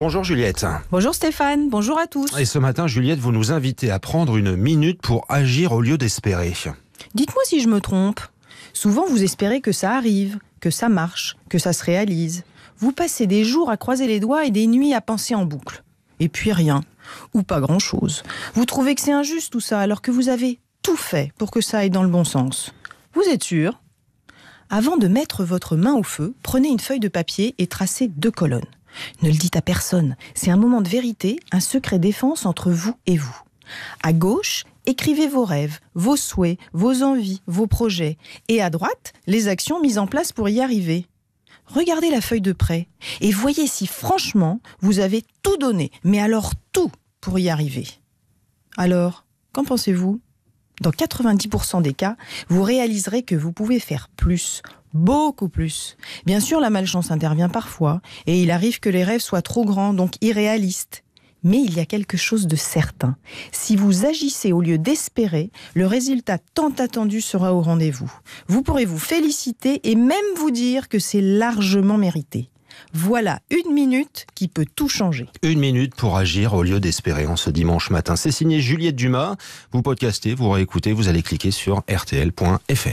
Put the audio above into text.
Bonjour Juliette. Bonjour Stéphane, bonjour à tous. Et ce matin, Juliette, vous nous invitez à prendre une minute pour agir au lieu d'espérer. Dites-moi si je me trompe. Souvent, vous espérez que ça arrive, que ça marche, que ça se réalise. Vous passez des jours à croiser les doigts et des nuits à penser en boucle. Et puis rien, ou pas grand-chose. Vous trouvez que c'est injuste tout ça, alors que vous avez tout fait pour que ça aille dans le bon sens. Vous êtes sûr Avant de mettre votre main au feu, prenez une feuille de papier et tracez deux colonnes ne le dites à personne, c'est un moment de vérité, un secret défense entre vous et vous. À gauche, écrivez vos rêves, vos souhaits, vos envies, vos projets, et à droite, les actions mises en place pour y arriver. Regardez la feuille de près et voyez si franchement vous avez tout donné, mais alors tout pour y arriver. Alors, qu'en pensez-vous Dans 90% des cas, vous réaliserez que vous pouvez faire plus, Beaucoup plus. Bien sûr, la malchance intervient parfois, et il arrive que les rêves soient trop grands, donc irréalistes. Mais il y a quelque chose de certain. Si vous agissez au lieu d'espérer, le résultat tant attendu sera au rendez-vous. Vous pourrez vous féliciter et même vous dire que c'est largement mérité. Voilà une minute qui peut tout changer. Une minute pour agir au lieu d'espérer en ce dimanche matin. C'est signé Juliette Dumas. Vous podcastez, vous réécoutez, vous allez cliquer sur rtl.fr.